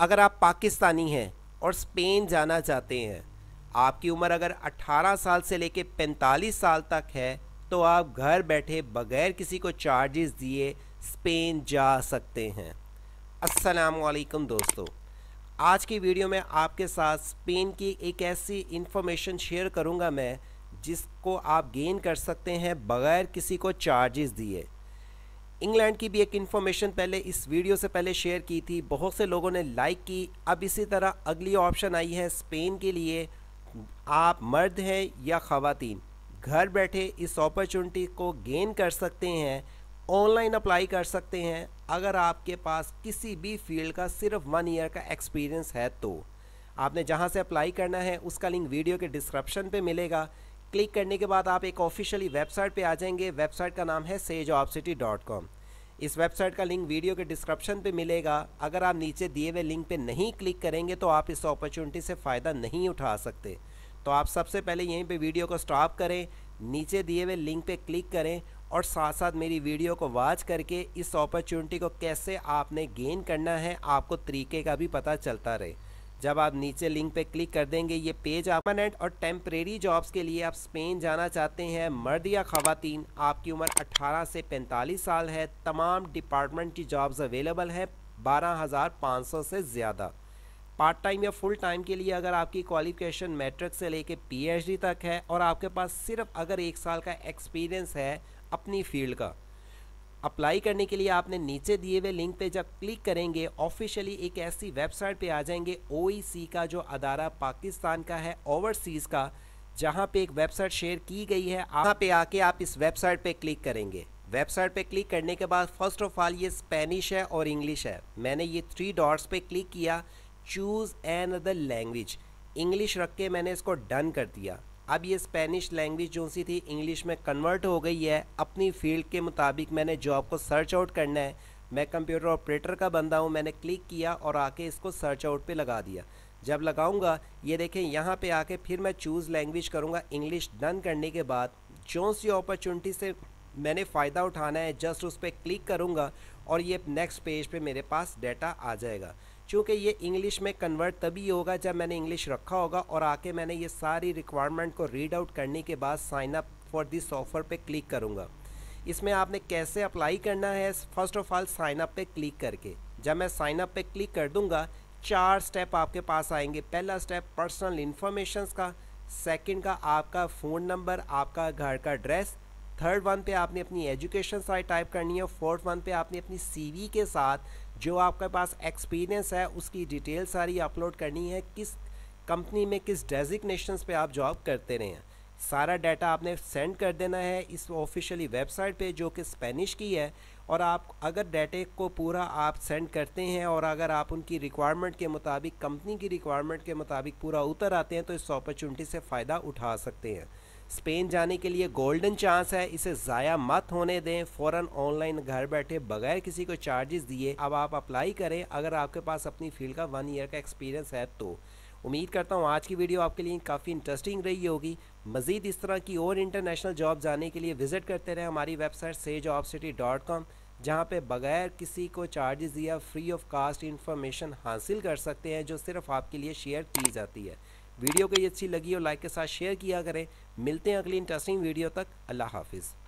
अगर आप पाकिस्तानी हैं और स्पेन जाना चाहते हैं आपकी उम्र अगर 18 साल से लेकर 45 साल तक है तो आप घर बैठे बगैर किसी को चार्जेस दिए स्पेन जा सकते हैं असलकम दोस्तों आज की वीडियो में आपके साथ स्पेन की एक ऐसी इन्फॉर्मेशन शेयर करूंगा मैं जिसको आप गेन कर सकते हैं बगैर किसी को चार्जेस दिए इंग्लैंड की भी एक इन्फॉर्मेशन पहले इस वीडियो से पहले शेयर की थी बहुत से लोगों ने लाइक की अब इसी तरह अगली ऑप्शन आई है स्पेन के लिए आप मर्द हैं या ख़वातीन घर बैठे इस अपॉर्चुनिटी को गेन कर सकते हैं ऑनलाइन अप्लाई कर सकते हैं अगर आपके पास किसी भी फील्ड का सिर्फ वन ईयर का एक्सपीरियंस है तो आपने जहां से अप्लाई करना है उसका लिंक वीडियो के डिस्क्रिप्शन पे मिलेगा क्लिक करने के बाद आप एक ऑफिशियली वेबसाइट पे आ जाएंगे वेबसाइट का नाम है सेज इस वेबसाइट का लिंक वीडियो के डिस्क्रिप्शन पे मिलेगा अगर आप नीचे दिए हुए लिंक पे नहीं क्लिक करेंगे तो आप इस अपॉर्चुनिटी से फ़ायदा नहीं उठा सकते तो आप सबसे पहले यहीं पे वीडियो को स्टॉप करें नीचे दिए हुए लिंक पे क्लिक करें और साथ साथ मेरी वीडियो को वॉच करके इस अपॉर्चुनिटी को कैसे आपने गेन करना है आपको तरीके का भी पता चलता रहे जब आप नीचे लिंक पे क्लिक कर देंगे ये पेज परमानेंट और टेम्परेरी जॉब्स के लिए आप स्पेन जाना चाहते हैं मर्द या खातन आपकी उम्र 18 से 45 साल है तमाम डिपार्टमेंट की जॉब्स अवेलेबल है 12,500 से ज़्यादा पार्ट टाइम या फुल टाइम के लिए अगर आपकी क्वालिफिकेशन मैट्रिक से लेके पीएचडी तक है और आपके पास सिर्फ अगर एक साल का एक्सपीरियंस है अपनी फील्ड का अप्लाई करने के लिए आपने नीचे दिए हुए लिंक पे जब क्लिक करेंगे ऑफिशियली एक ऐसी वेबसाइट पे आ जाएंगे ओ e का जो अदारा पाकिस्तान का है ओवरसीज़ का जहाँ पे एक वेबसाइट शेयर की गई है वहाँ पे आके आप इस वेबसाइट पे क्लिक करेंगे वेबसाइट पे क्लिक करने के बाद फर्स्ट ऑफ ऑल ये स्पेनिश है और इंग्लिश है मैंने ये थ्री डॉट्स पे क्लिक किया choose another language English रख के मैंने इसको डन कर दिया अब ये स्पेनिश लैंग्वेज जो सी थी इंग्लिश में कन्वर्ट हो गई है अपनी फील्ड के मुताबिक मैंने जॉब को सर्च आउट करना है मैं कंप्यूटर ऑपरेटर का बंदा हूँ मैंने क्लिक किया और आके इसको सर्च आउट पे लगा दिया जब लगाऊंगा ये देखें यहाँ पे आके फिर मैं चूज़ लैंग्वेज करूँगा इंग्लिश डन करने के बाद जो सी अपॉर्चुनिटी से मैंने फ़ायदा उठाना है जस्ट उस पर क्लिक करूँगा और ये नेक्स्ट पेज पे मेरे पास डेटा आ जाएगा चूँकि ये इंग्लिश में कन्वर्ट तभी होगा जब मैंने इंग्लिश रखा होगा और आके मैंने ये सारी रिक्वायरमेंट को रीड आउट करने के बाद sign up for this offer पे क्लिक करूँगा इसमें आपने कैसे अप्लाई करना है first of all sign up पे क्लिक करके जब मैं साइन अप पे क्लिक कर दूँगा चार स्टेप आपके पास आएंगे पहला स्टेप पर्सनल इन्फॉर्मेशन का सेकेंड का आपका फ़ोन नंबर आपका घर का एड्रेस थर्ड वन पे आपने अपनी एजुकेशन साइट टाइप करनी है फोर्थ वन पे आपने अपनी सीवी के साथ जो आपके पास एक्सपीरियंस है उसकी डिटेल सारी अपलोड करनी है किस कंपनी में किस डेजिग्नेशंस पे आप जॉब करते रहे हैं सारा डाटा आपने सेंड कर देना है इस ऑफिशियली वेबसाइट पे जो कि स्पेनिश की है और आप अगर डाटे को पूरा आप सेंड करते हैं और अगर आप उनकी रिक्वायरमेंट के मुताबिक कंपनी की रिक्वायरमेंट के मुताबिक पूरा उतर आते हैं तो इस अपॉर्चुनिटी से फ़ायदा उठा सकते हैं स्पेन जाने के लिए गोल्डन चांस है इसे ज़ाया मत होने दें फ़ौरन ऑनलाइन घर बैठे बगैर किसी को चार्जेस दिए अब आप अप्लाई करें अगर आपके पास अपनी फील्ड का वन ईयर का एक्सपीरियंस है तो उम्मीद करता हूँ आज की वीडियो आपके लिए काफ़ी इंटरेस्टिंग रही होगी मज़ीद इस तरह की और इंटरनेशनल जॉब जाने के लिए विज़िट करते रहें हमारी वेबसाइट से जॉब सिटी डॉट कॉम जहाँ पर बगैर किसी को चार्जेस दिया फ्री ऑफ कास्ट इन्फॉर्मेशन हासिल कर सकते हैं जो सिर्फ आपके लिए शेयर की जाती है वीडियो कहीं अच्छी लगी हो लाइक के साथ शेयर किया करें मिलते हैं अगली इंटरेस्टिंग वीडियो तक अल्लाह हाफिज़